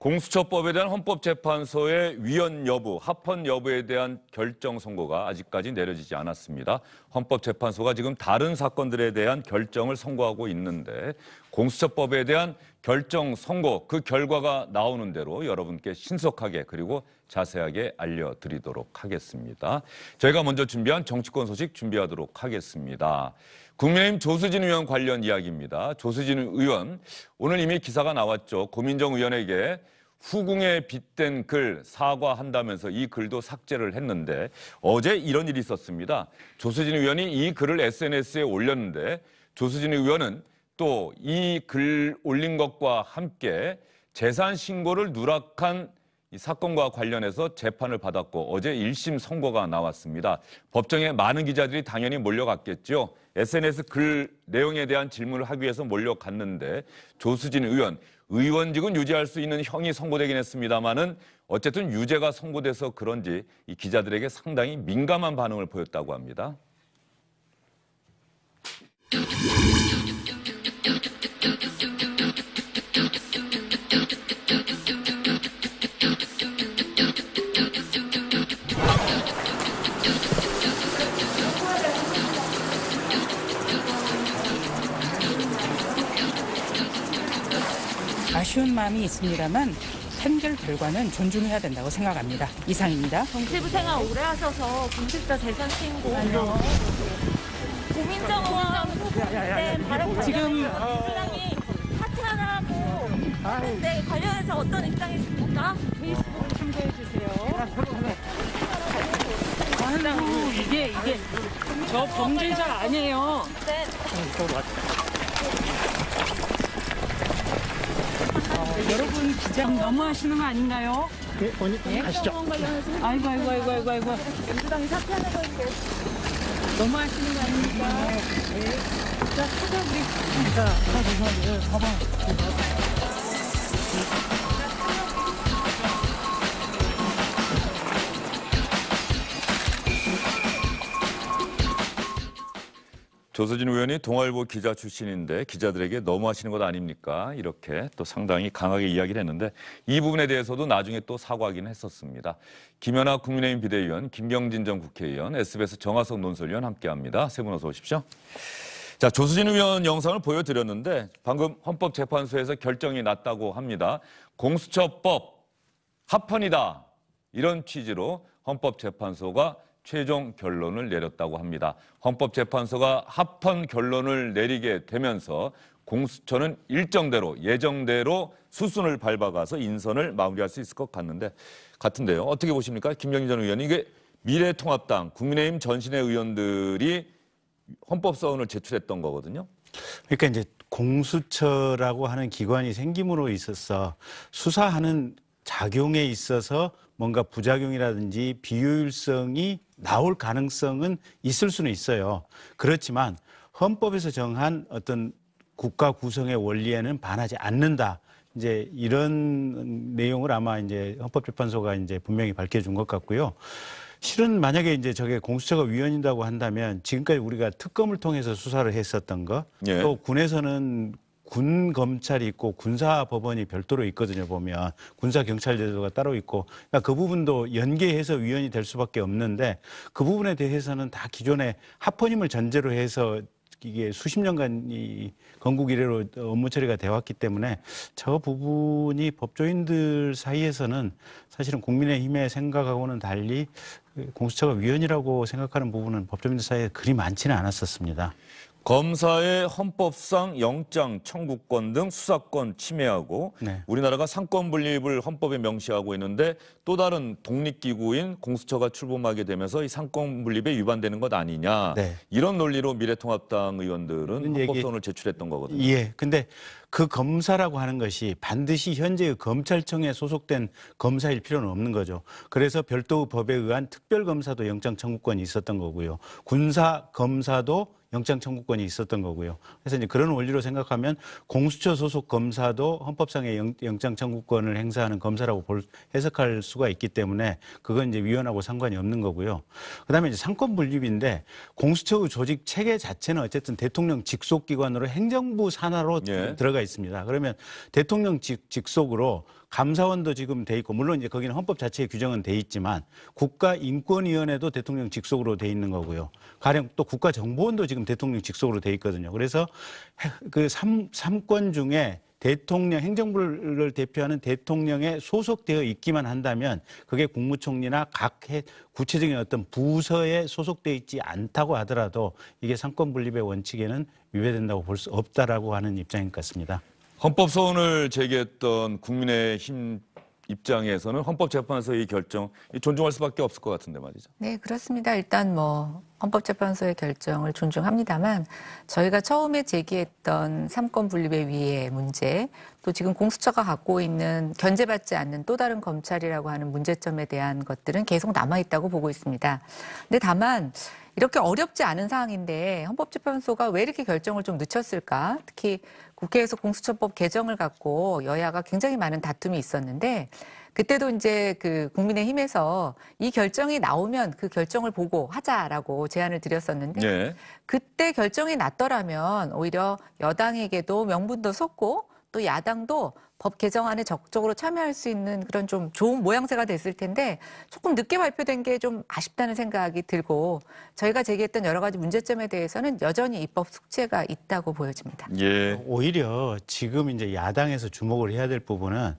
공수처법에 대한 헌법재판소의 위헌 여부, 합헌 여부에 대한 결정 선고가 아직까지 내려지지 않았습니다. 헌법재판소가 지금 다른 사건들에 대한 결정을 선고하고 있는데 공수처법에 대한 결정 선고 그 결과가 나오는 대로 여러분께 신속하게 그리고 자세하게 알려드리도록 하겠습니다. 저희가 먼저 준비한 정치권 소식 준비하도록 하겠습니다. 국민의힘 조수진 의원 관련 이야기입니다. 조수진 의원 오늘 이미 기사가 나왔죠. 고민정 의원에게 후궁에 빗댄 글 사과한다면서 이 글도 삭제를 했는데 어제 이런 일이 있었습니다. 조수진 의원이 이 글을 SNS에 올렸는데 조수진 의원은 또 이 글 올린 것과 함께 재산 신고를 누락한 이 사건과 관련해서 재판을 받았고 어제 1심 선고가 나왔습니다. 법정에 많은 기자들이 당연히 몰려갔겠죠. SNS 글 내용에 대한 질문을 하기 위해서 몰려갔는데 조수진 의원 의원직은 유지할 수 있는 형이 선고되긴 했습니다마는 어쨌든 유죄가 선고돼서 그런지 이 기자들에게 상당히 민감한 반응을 보였다고 합니다. 마음이 있습니다만 판결 결과는 존중해야 된다고 생각합니다. 이상입니다. 정치부 생활 오래 하셔서 공직자 재산 신고 고민정 의원 지금 어, 어. 민주당이 사퇴하라고 하는데 네, 관련해서 어떤 입장이십니까? 페이스북 참조해 주세요. 아 이게 이게 저 범죄자 아니에요. 네. 어, 여러분 기장 너무 하시는 거 아닌가요? 네, 언니 예? 아시죠? 예? 아이고 아이고 아이고 아이고 아이고 민주당이 사퇴하는 거이 너무 하시는 거 아닙니까? 네. 예. 자, 사자 우리. 자, 사자 사자 사방. 조수진 의원이 동아일보 기자 출신인데 기자들에게 너무하시는 것 아닙니까? 이렇게 또 상당히 강하게 이야기를 했는데 이 부분에 대해서도 나중에 또 사과하긴 했었습니다. 김연아 국민의힘 비대위원, 김경진 전 국회의원, SBS 정하석 논설위원 함께합니다. 세 분 어서 오십시오. 자 조수진 의원 영상을 보여드렸는데 방금 헌법재판소에서 결정이 났다고 합니다. 공수처법 합헌이다 이런 취지로 헌법재판소가 최종 결론을 내렸다고 합니다. 헌법재판소가 합헌 결론을 내리게 되면서 공수처는 일정대로 예정대로 수순을 밟아가서 인선을 마무리할 수 있을 것 같는데 같은데요. 어떻게 보십니까? 김정인 전 의원이 이게 미래통합당 국민의힘 전신의 의원들이 헌법소원을 제출했던 거거든요. 그러니까 이제 공수처라고 하는 기관이 생김으로 있어서 수사하는 작용에 있어서 뭔가 부작용이라든지 비효율성이 나올 가능성은 있을 수는 있어요. 그렇지만 헌법에서 정한 어떤 국가 구성의 원리에는 반하지 않는다. 이제 이런 내용을 아마 이제 헌법재판소가 이제 분명히 밝혀준 것 같고요. 실은 만약에 이제 저게 공수처가 위헌이라고 한다면 지금까지 우리가 특검을 통해서 수사를 했었던 거, 예. 또 군에서는 군 검찰이 있고 군사 법원이 별도로 있거든요 보면 군사 경찰 제도가 따로 있고 그러니까 그 부분도 연계해서 위헌이 될 수밖에 없는데 그 부분에 대해서는 다 기존의 합헌임을 전제로 해서 이게 수십 년간 이 건국 이래로 업무 처리가 되 왔기 때문에 저 부분이 법조인들 사이에서는 사실은 국민의힘의 생각하고는 달리 공수처가 위헌이라고 생각하는 부분은 법조인들 사이에 그리 많지는 않았었습니다. 검사의 헌법상 영장 청구권 등 수사권 침해하고 네. 우리나라가 상권 분립을 헌법에 명시하고 있는데 또 다른 독립기구인 공수처가 출범하게 되면서 이 상권 분립에 위반되는 것 아니냐 네. 이런 논리로 미래통합당 의원들은 헌법선을 얘기... 제출했던 거거든요. 예, 근데 그 검사라고 하는 것이 반드시 현재의 그 검찰청에 소속된 검사일 필요는 없는 거죠. 그래서 별도 법에 의한 특별검사도 영장 청구권이 있었던 거고요. 군사 검사도 영장 청구권이 있었던 거고요. 그래서 이제 그런 원리로 생각하면 공수처 소속 검사도 헌법상의 영, 장 청구권을 행사하는 검사라고 볼, 해석할 수가 있기 때문에 그건 이제 위헌하고 상관이 없는 거고요. 그다음에 이제 상권 분립인데 공수처의 조직 체계 자체는 어쨌든 대통령 직속 기관으로 행정부 산하로 예. 들어가 있습니다. 그러면 대통령 직, 직속으로 감사원도 지금 돼 있고 물론 이제 거기는 헌법 자체의 규정은 돼 있지만 국가인권위원회도 대통령 직속으로 돼 있는 거고요. 가령 또 국가정보원도 지금 지금 대통령 직속으로 돼 있거든요. 그래서 그 3, 3권 중에 대통령 행정부를 대표하는 대통령에 소속되어 있기만 한다면 그게 국무총리나 각 해, 구체적인 어떤 부서에 소속되어 있지 않다고 하더라도 이게 상권 분립의 원칙에는 위배된다고 볼 수 없다라고 하는 입장인 것 같습니다. 헌법 소원을 제기했던 국민의힘 입장에서는 헌법재판소의 결정 존중할 수밖에 없을 것 같은데 말이죠. 네, 그렇습니다. 일단 뭐 헌법재판소의 결정을 존중합니다만 저희가 처음에 제기했던 삼권 분립의 위의 문제 또 지금 공수처가 갖고 있는 견제받지 않는 또 다른 검찰이라고 하는 문제점에 대한 것들은 계속 남아 있다고 보고 있습니다. 근데 다만 이렇게 어렵지 않은 상황인데 헌법재판소가 왜 이렇게 결정을 좀 늦췄을까? 특히 국회에서 공수처법 개정을 갖고 여야가 굉장히 많은 다툼이 있었는데 그때도 이제 그 국민의힘에서 이 결정이 나오면 그 결정을 보고 하자라고 제안을 드렸었는데 예. 그때 결정이 났더라면 오히려 여당에게도 명분도 섰고 또 야당도 법 개정안에 적극적으로 참여할 수 있는 그런 좀 좋은 모양새가 됐을 텐데 조금 늦게 발표된 게 좀 아쉽다는 생각이 들고 저희가 제기했던 여러 가지 문제점에 대해서는 여전히 입법 숙제가 있다고 보여집니다. 예. 오히려 지금 이제 야당에서 주목을 해야 될 부분은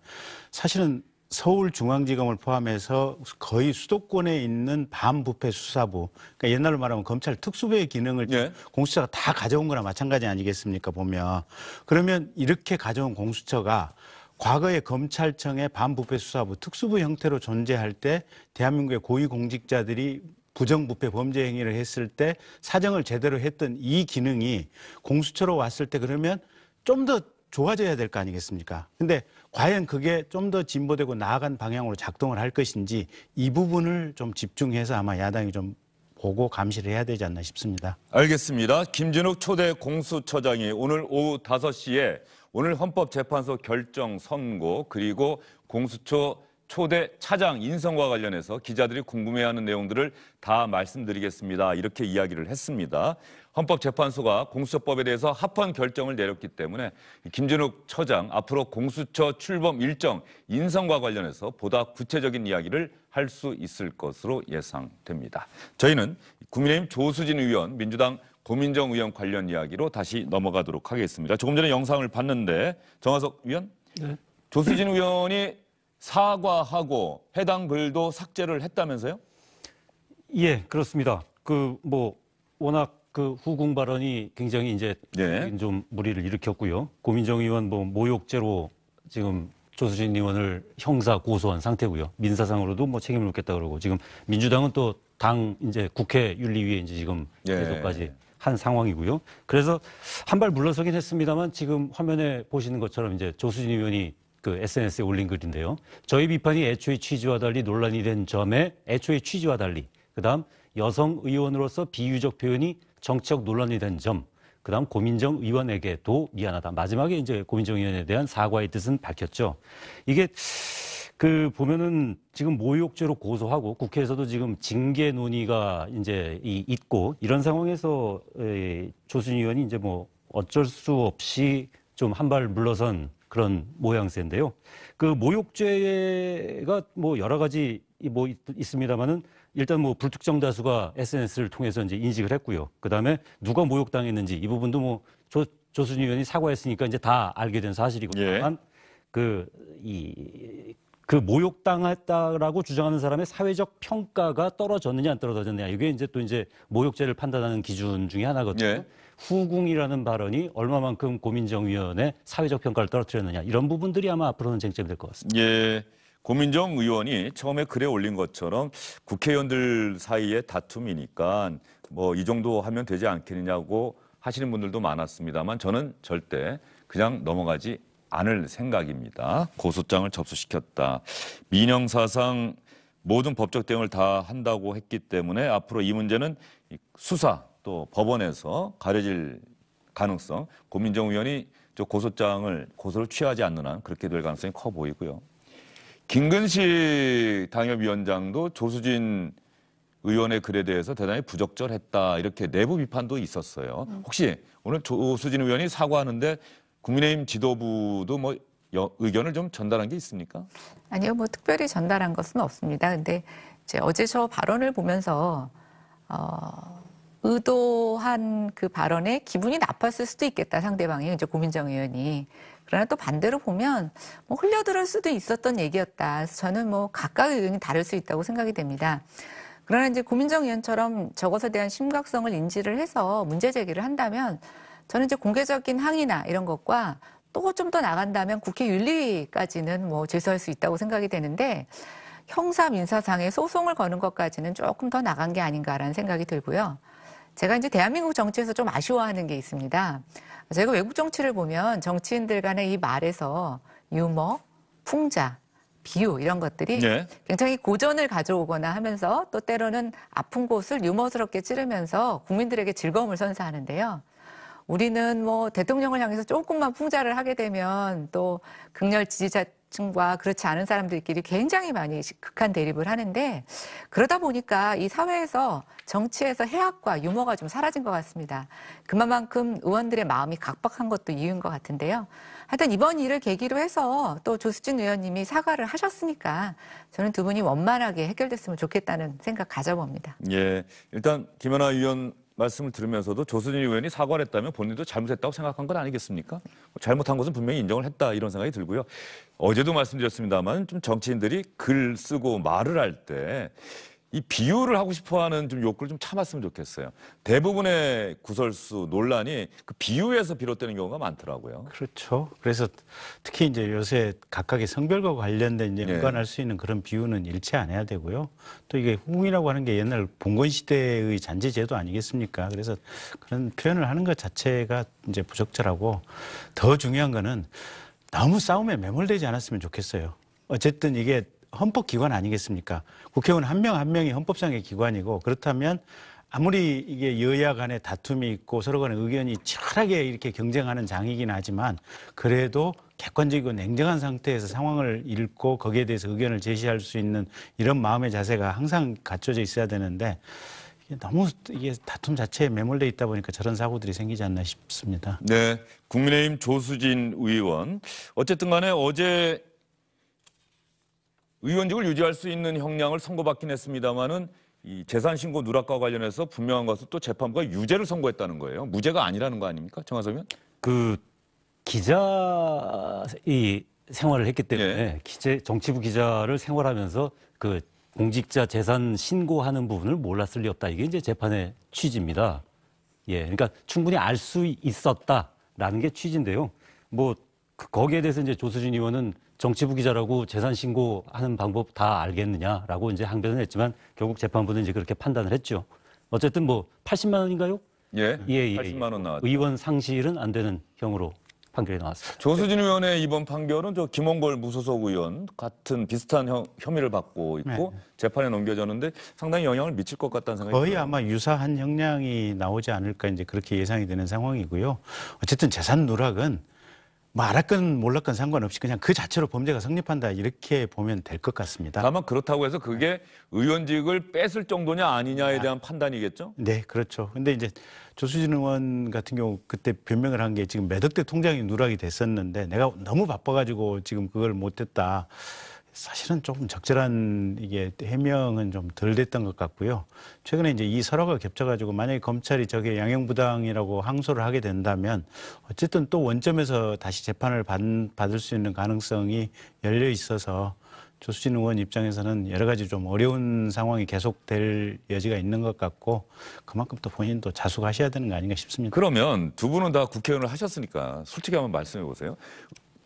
사실은 서울중앙지검을 포함해서 거의 수도권에 있는 반부패 수사부, 그러니까 옛날로 말하면 검찰 특수부의 기능을 예. 공수처가 다 가져온 거나 마찬가지 아니겠습니까 보면 그러면 이렇게 가져온 공수처가 과거에 검찰청의 반부패 수사부 특수부 형태로 존재할 때 대한민국의 고위 공직자들이 부정부패 범죄 행위를 했을 때 사정을 제대로 했던 이 기능이 공수처로 왔을 때 그러면 좀더 좋아져야 될 거 아니겠습니까? 근데 과연 그게 좀 더 진보되고 나아간 방향으로 작동을 할 것인지 이 부분을 좀 집중해서 아마 야당이 좀 보고 감시를 해야 되지 않나 싶습니다. 알겠습니다. 김진욱 초대 공수처장이 오늘 오후 5시에 오늘 헌법재판소 결정 선고 그리고 공수처 초대 차장 인성과 관련해서 기자들이 궁금해하는 내용들을 다 말씀드리겠습니다. 이렇게 이야기를 했습니다. 헌법재판소가 공수처법에 대해서 합헌 결정을 내렸기 때문에 김진욱 처장 앞으로 공수처 출범 일정 인성과 관련해서 보다 구체적인 이야기를 할 수 있을 것으로 예상됩니다. 저희는 국민의힘 조수진 의원, 민주당 고민정 의원 관련 이야기로 다시 넘어가도록 하겠습니다. 조금 전에 영상을 봤는데 정화석 의원, 네. 조수진 의원이 사과하고 해당 글도 삭제를 했다면서요? 예, 그렇습니다. 그 뭐 워낙 그 후궁 발언이 굉장히 이제 네. 좀 무리를 일으켰고요. 고민정 의원 뭐 모욕죄로 지금 조수진 의원을 형사 고소한 상태고요. 민사상으로도 뭐 책임을 묻겠다 그러고 지금 민주당은 또 당 이제 국회 윤리위에 이제 지금 예. 계속까지 네. 한 상황이고요. 그래서 한발 물러서긴 했습니다만 지금 화면에 보시는 것처럼 이제 조수진 의원이 그 SNS에 올린 글인데요. 저희 비판이 애초에 취지와 달리 논란이 된 점에 애초에 취지와 달리 그다음 여성 의원으로서 비유적 표현이 정치적 논란이 된 점, 그다음 고민정 의원에게도 미안하다. 마지막에 이제 고민정 의원에 대한 사과의 뜻은 밝혔죠. 이게 그 보면은 지금 모욕죄로 고소하고 국회에서도 지금 징계 논의가 이제 이 있고 이런 상황에서 조순 의원이 이제 뭐 어쩔 수 없이 좀 한 발 물러선 그런 모양새인데요. 그 모욕죄가 뭐 여러 가지 뭐 있습니다만은 일단 뭐 불특정 다수가 SNS를 통해서 이제 인식을 했고요. 그 다음에 누가 모욕당했는지 이 부분도 뭐 조, 조순 의원이 사과했으니까 이제 다 알게 된 사실이고만 예. 그이 그 모욕당했다라고 주장하는 사람의 사회적 평가가 떨어졌느냐 안 떨어졌느냐 이게 이제 또 이제 모욕죄를 판단하는 기준 중의 하나거든요. 예. 후궁이라는 발언이 얼마만큼 고민정 위원의 사회적 평가를 떨어뜨렸느냐 이런 부분들이 아마 앞으로는 쟁점이 될 것 같습니다. 예. 고민정 의원이 처음에 글에 올린 것처럼 국회의원들 사이의 다툼이니까 뭐 이 정도 하면 되지 않겠느냐고 하시는 분들도 많았습니다만 저는 절대 그냥 넘어가지 않을 생각입니다. 고소장을 접수시켰다. 민영사상 모든 법적 대응을 다 한다고 했기 때문에 앞으로 이 문제는 수사 또 법원에서 가려질 가능성 고민정 의원이 저 고소장을 고소를 취하지 않는 한 그렇게 될 가능성이 커 보이고요. 김근식 당협위원장도 조수진 의원의 글에 대해서 대단히 부적절했다 이렇게 내부 비판도 있었어요. 음. 혹시 오늘 조수진 의원이 사과하는데 국민의힘 지도부도 뭐 의견을 좀 전달한 게 있습니까? 아니요, 뭐 특별히 전달한 것은 없습니다. 근데 이제 어제 저 발언을 보면서 어, 의도한 그 발언에 기분이 나빴을 수도 있겠다 상대방이 이제 고민정 의원이 그러나 또 반대로 보면 뭐 흘려들을 수도 있었던 얘기였다. 저는 뭐 각각의 의견이 다를 수 있다고 생각이 됩니다. 그러나 이제 고민정 의원처럼 저것에 대한 심각성을 인지를 해서 문제 제기를 한다면 저는 이제 공개적인 항의나 이런 것과 또 좀 더 나간다면 국회 윤리까지는 뭐 제소할 수 있다고 생각이 되는데 형사 민사상의 소송을 거는 것까지는 조금 더 나간 게 아닌가라는 생각이 들고요. 제가 이제 대한민국 정치에서 좀 아쉬워하는 게 있습니다. 제가 외국 정치를 보면 정치인들 간의 이 말에서 유머, 풍자, 비유 이런 것들이 네. 굉장히 고전을 가져오거나 하면서 또 때로는 아픈 곳을 유머스럽게 찌르면서 국민들에게 즐거움을 선사하는데요. 우리는 뭐 대통령을 향해서 조금만 풍자를 하게 되면 또 극렬 지지자 층과 그렇지 않은 사람들끼리 굉장히 많이 극한 대립을 하는데 그러다 보니까 이 사회에서 정치에서 해악과 유머가 좀 사라진 것 같습니다. 그만큼 의원들의 마음이 각박한 것도 이유인 것 같은데요. 하여튼 이번 일을 계기로 해서 또 조수진 의원님이 사과를 하셨으니까 저는 두 분이 원만하게 해결됐으면 좋겠다는 생각 가져봅니다. 예, 일단 김연아 의원 말씀을 들으면서도 조선일 의원이 사과를 했다면 본인도 잘못했다고 생각한 건 아니겠습니까? 뭐 잘못한 것은 분명히 인정을 했다 이런 생각이 들고요. 어제도 말씀드렸습니다만 좀 정치인들이 글 쓰고 말을 할때 이 비유를 하고 싶어하는 좀 욕구를 좀 참았으면 좋겠어요. 대부분의 구설수 논란이 그 비유에서 비롯되는 경우가 많더라고요. 그렇죠. 그래서 특히 이제 요새 각각의 성별과 관련된 이제 연관할 네. 수 있는 그런 비유는 일체 안 해야 되고요. 또 이게 후궁이라고 하는 게 옛날 봉건 시대의 잔재제도 아니겠습니까? 그래서 그런 표현을 하는 것 자체가 이제 부적절하고 더 중요한 거는 너무 싸움에 매몰되지 않았으면 좋겠어요. 어쨌든 이게 헌법기관 아니겠습니까? 국회의원 한 명 한 명이 헌법상의 기관이고 그렇다면 아무리 이게 여야 간의 다툼이 있고 서로 간의 의견이 치열하게 이렇게 경쟁하는 장이긴 하지만 그래도 객관적이고 냉정한 상태에서 상황을 읽고 거기에 대해서 의견을 제시할 수 있는 이런 마음의 자세가 항상 갖춰져 있어야 되는데 너무 이게 다툼 자체에 매몰돼 있다 보니까 저런 사고들이 생기지 않나 싶습니다. 네, 국민의힘 조수진 의원 어쨌든 간에 어제 의원직을 유지할 수 있는 형량을 선고받긴 했습니다마는 이 재산 신고 누락과 관련해서 분명한 것은 또 재판부가 유죄를 선고했다는 거예요. 무죄가 아니라는 거 아닙니까, 정하섭 의원? 그 기자 이 생활을 했기 때문에 예. 기재 정치부 기자를 생활하면서 그 공직자 재산 신고하는 부분을 몰랐을 리 없다. 이게 이제 재판의 취지입니다. 예, 그러니까 충분히 알 수 있었다라는 게 취지인데요. 뭐 그 거기에 대해서 이제 조수진 의원은 정치부 기자라고 재산 신고하는 방법 다 알겠느냐라고 이제 항변을 했지만 결국 재판부는 이제 그렇게 판단을 했죠. 어쨌든 뭐 80만 원인가요? 예. 예, 예 80만 원 예. 나왔죠. 의원 상실은 안 되는 형으로 판결이 나왔습니다. 조수진 의원의 이번 판결은 저 김원걸 무소속 의원 같은 비슷한 혐, 혐의를 받고 있고 네. 재판에 넘겨졌는데 상당히 영향을 미칠 것 같다는 생각이 거의 들어요. 아마 유사한 형량이 나오지 않을까 이제 그렇게 예상이 되는 상황이고요. 어쨌든 재산 누락은 말 알았건 몰랐건 상관없이 그냥 그 자체로 범죄가 성립한다 이렇게 보면 될 것 같습니다. 다만 그렇다고 해서 그게 네. 의원직을 뺏을 정도냐 아니냐에 아. 대한 판단이겠죠? 네, 그렇죠. 근데 이제 조수진 의원 같은 경우 그때 변명을 한 게 지금 매덕대 통장이 누락이 됐었는데 내가 너무 바빠가지고 지금 그걸 못했다. 사실은 조금 적절한 이게 해명은 좀 덜 됐던 것 같고요. 최근에 이제 이 설화가 겹쳐가지고 만약에 검찰이 저게 양형부당이라고 항소를 하게 된다면 어쨌든 또 원점에서 다시 재판을 받, 받을 수 있는 가능성이 열려 있어서 조수진 의원 입장에서는 여러 가지 좀 어려운 상황이 계속될 여지가 있는 것 같고 그만큼 또 본인도 자숙하셔야 되는 거 아닌가 싶습니다. 그러면 두 분은 다 국회의원을 하셨으니까 솔직히 한번 말씀해 보세요.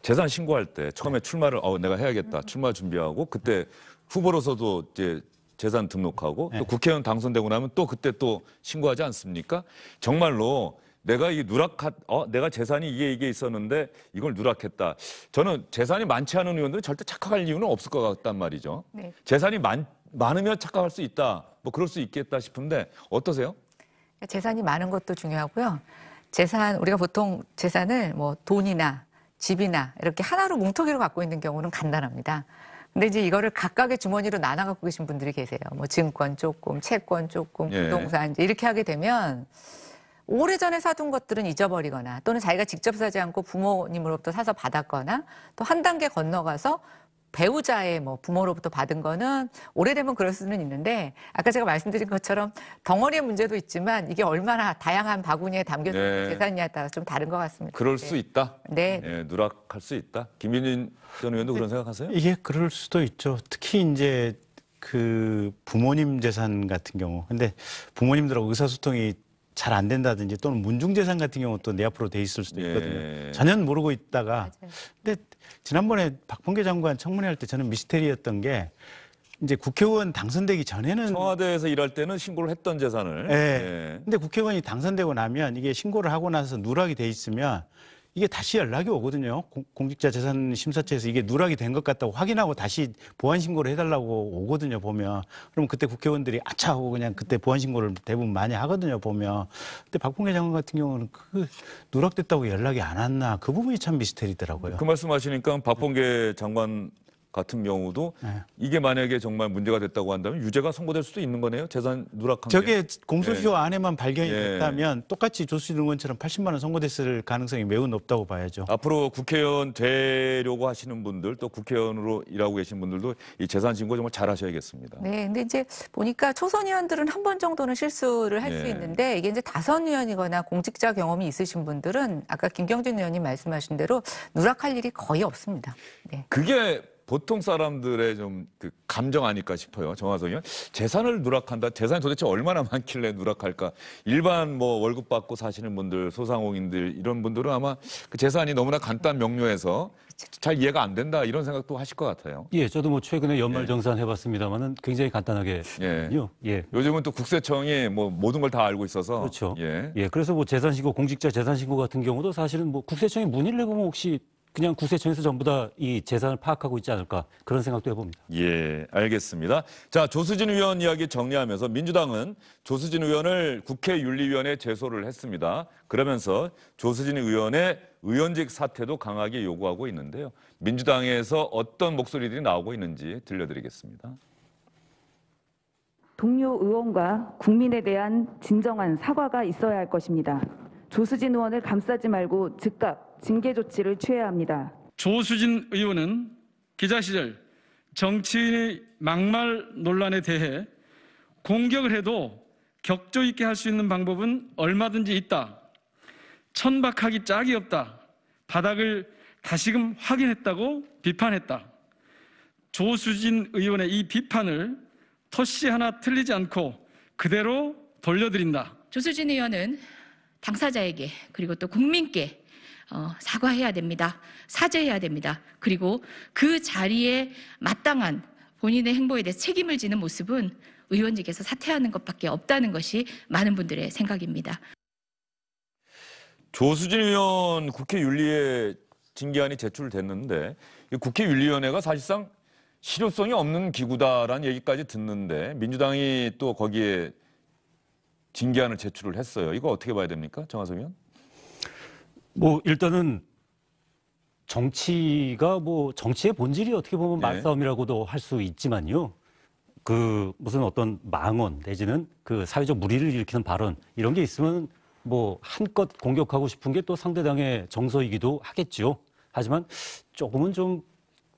재산 신고할 때 처음에 네. 출마를 어 내가 해야겠다 음. 출마 준비하고 그때 후보로서도 이제 재산 등록하고 또 네. 국회의원 당선되고 나면 또 그때 또 신고하지 않습니까? 정말로 내가 이 누락한 어 내가 재산이 이게 이게 있었는데 이걸 누락했다. 저는 재산이 많지 않은 의원들은 절대 착각할 이유는 없을 것 같단 말이죠. 네. 재산이 많 많으면 착각할 수 있다. 뭐 그럴 수 있겠다 싶은데 어떠세요? 재산이 많은 것도 중요하고요. 재산 우리가 보통 재산을 뭐 돈이나 집이나 이렇게 하나로 뭉텅이로 갖고 있는 경우는 간단합니다. 근데 이제 이거를 각각의 주머니로 나눠 갖고 계신 분들이 계세요. 뭐 증권 조금, 채권 조금, 예. 부동산 예. 이렇게 하게 되면 오래전에 사둔 것들은 잊어버리거나 또는 자기가 직접 사지 않고 부모님으로부터 사서 받았거나 또 한 단계 건너가서 배우자의 뭐 부모로부터 받은 거는 오래되면 그럴 수는 있는데 아까 제가 말씀드린 것처럼 덩어리의 문제도 있지만 이게 얼마나 다양한 바구니에 담겨진 져 네. 재산이냐에 따라서 좀 다른 것 같습니다. 그럴 네. 수 있다. 네. 네. 누락할 수 있다. 김윤인 전 의원도 그런 생각하세요? 이게 그럴 수도 있죠. 특히 이제 그 부모님 재산 같은 경우. 근데 부모님들하고 의사소통이 잘안 된다든지 또는 문중재산 같은 경우 또 내 앞으로 돼 있을 수도 네. 있거든요. 예. 전혀 모르고 있다가. 맞아요. 근데 지난번에 박범계 장관 청문회 할 때 저는 미스테리였던 게 이제 국회의원 당선되기 전에는 청와대에서 일할 때는 신고를 했던 재산을. 예. 예. 근데 국회의원이 당선되고 나면 이게 신고를 하고 나서 누락이 돼 있으면 이게 다시 연락이 오거든요. 공직자 재산 심사체에서 이게 누락이 된 것 같다고 확인하고 다시 보안 신고를 해달라고 오거든요. 보면 그럼 그때 국회의원들이 아차 하고 그냥 그때 보안 신고를 대부분 많이 하거든요. 보면 근데 박봉계 장관 같은 경우는 그 누락됐다고 연락이 안 왔나 그 부분이 참 미스터리더라고요. 그 말씀하시니까 박봉계 장관 같은 경우도 네. 이게 만약에 정말 문제가 됐다고 한다면 유죄가 선고될 수도 있는 거네요. 재산 누락한 저게 게. 공소시효 예. 안에만 발견이 예. 됐다면 똑같이 조수진 의원처럼 80만 원 선고됐을 가능성이 매우 높다고 봐야죠. 앞으로 국회의원 되려고 하시는 분들 또 국회의원으로 일하고 계신 분들도 이 재산 신고 정말 잘 하셔야겠습니다. 네, 근데 이제 보니까 초선 의원들은 한 번 정도는 실수를 할수 예. 있는데 이게 이제 다선 의원이거나 공직자 경험이 있으신 분들은 아까 김경준 의원님 말씀하신 대로 누락할 일이 거의 없습니다. 네. 그게 보통 사람들의 좀 그 감정 아닐까 싶어요. 정화성이 재산을 누락한다. 재산이 도대체 얼마나 많길래 누락할까? 일반 뭐 월급 받고 사시는 분들, 소상공인들 이런 분들은 아마 그 재산이 너무나 간단 명료해서 잘 이해가 안 된다 이런 생각도 하실 것 같아요. 예, 저도 뭐 최근에 연말 예. 정산 해봤습니다만은 굉장히 간단하게. 예. 예. 요즘은 또 국세청이 뭐 모든 걸 다 알고 있어서. 그렇죠. 예. 예. 그래서 뭐 재산신고 공직자 재산신고 같은 경우도 사실은 뭐국세청이 문의를 해보면 혹시 그냥 국세청에서 전부 다 이 재산을 파악하고 있지 않을까 그런 생각도 해봅니다. 예, 알겠습니다. 자, 조수진 의원 이야기 정리하면서 민주당은 조수진 의원을 국회 윤리위원회에 제소를 했습니다. 그러면서 조수진 의원의 의원직 사퇴도 강하게 요구하고 있는데요. 민주당에서 어떤 목소리들이 나오고 있는지 들려드리겠습니다. 동료 의원과 국민에 대한 진정한 사과가 있어야 할 것입니다. 조수진 의원을 감싸지 말고 즉각 징계 조치를 취해야 합니다. 조수진 의원은 기자 시절 정치인의 막말 논란에 대해 공격을 해도 격조 있게 할 수 있는 방법은 얼마든지 있다. 천박하기 짝이 없다. 바닥을 다시금 확인했다고 비판했다. 조수진 의원의 이 비판을 터씨 하나 틀리지 않고 그대로 돌려드린다. 조수진 의원은 당사자에게 그리고 또 국민께 어, 사과해야 됩니다. 사죄해야 됩니다. 그리고 그 자리에 마땅한 본인의 행보에 대해 책임을 지는 모습은 의원직에서 사퇴하는 것밖에 없다는 것이 많은 분들의 생각입니다. 조수진 의원 국회 윤리에 징계안이 제출됐는데 국회 윤리위원회가 사실상 실효성이 없는 기구다라는 얘기까지 듣는데 민주당이 또 거기에 징계안을 제출을 했어요. 이거 어떻게 봐야 됩니까? 정하성 의원? 뭐 일단은 정치가 뭐 정치의 본질이 어떻게 보면 네. 맞싸움이라고도 할 수 있지만요. 그 무슨 어떤 망언 내지는 그 사회적 무리를 일으키는 발언 이런 게 있으면 뭐 한껏 공격하고 싶은 게 또 상대당의 정서이기도 하겠죠. 하지만 조금은 좀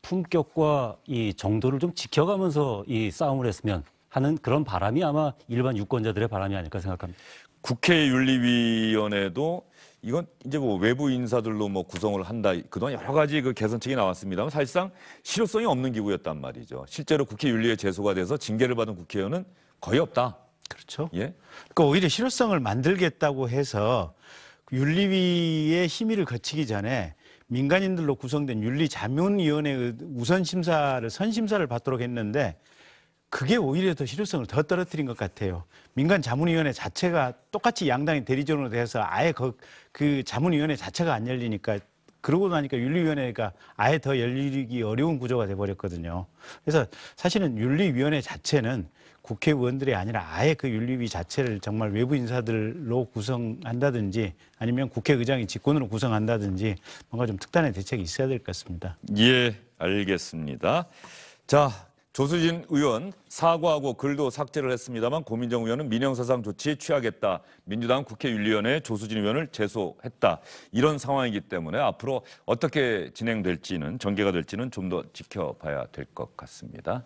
품격과 이 정도를 좀 지켜가면서 이 싸움을 했으면 하는 그런 바람이 아마 일반 유권자들의 바람이 아닐까 생각합니다. 국회 윤리위원회도 이건 이제 뭐 외부 인사들로 뭐 구성을 한다 그동안 여러 가지 그 개선책이 나왔습니다만 사실상 실효성이 없는 기구였단 말이죠. 실제로 국회 윤리에 제소가 돼서 징계를 받은 국회의원은 거의 없다. 그렇죠. 예. 그러니까 오히려 실효성을 만들겠다고 해서 그 윤리위의 심의를 거치기 전에 민간인들로 구성된 윤리자문위원회 우선 심사를 선심사를 받도록 했는데 그게 오히려 더 실효성을 더 떨어뜨린 것 같아요. 민간 자문위원회 자체가 똑같이 양당이 대리전으로 돼서 아예 그, 그 자문위원회 자체가 안 열리니까 그러고 나니까 윤리위원회가 아예 더 열리기 어려운 구조가 돼버렸거든요. 그래서 사실은 윤리위원회 자체는 국회의원들이 아니라 아예 그 윤리위 자체를 정말 외부 인사들로 구성한다든지 아니면 국회의장이 직권으로 구성한다든지 뭔가 좀 특단의 대책이 있어야 될 것 같습니다. 예, 알겠습니다. 자, 조수진 의원 사과하고 글도 삭제를 했습니다만 고민정 의원은 민영사상 조치 취하겠다. 민주당 국회윤리위원회 조수진 의원을 제소했다. 이런 상황이기 때문에 앞으로 어떻게 진행될지는 전개가 될지는 좀 더 지켜봐야 될 것 같습니다.